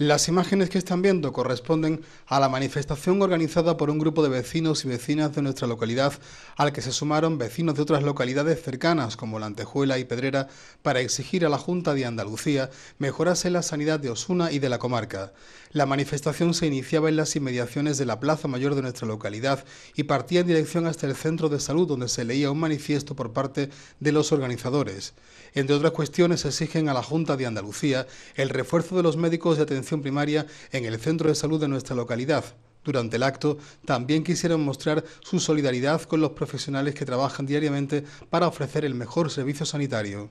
Las imágenes que están viendo corresponden a la manifestación organizada por un grupo de vecinos y vecinas de nuestra localidad, al que se sumaron vecinos de otras localidades cercanas como Lantejuela y Pedrera, para exigir a la Junta de Andalucía mejorase la sanidad de Osuna y de la comarca. La manifestación se iniciaba en las inmediaciones de la Plaza Mayor de nuestra localidad y partía en dirección hasta el centro de salud donde se leía un manifiesto por parte de los organizadores. Entre otras cuestiones exigen a la Junta de Andalucía el refuerzo de los médicos de atención primaria en el centro de salud de nuestra localidad. Durante el acto también quisieron mostrar su solidaridad con los profesionales que trabajan diariamente para ofrecer el mejor servicio sanitario.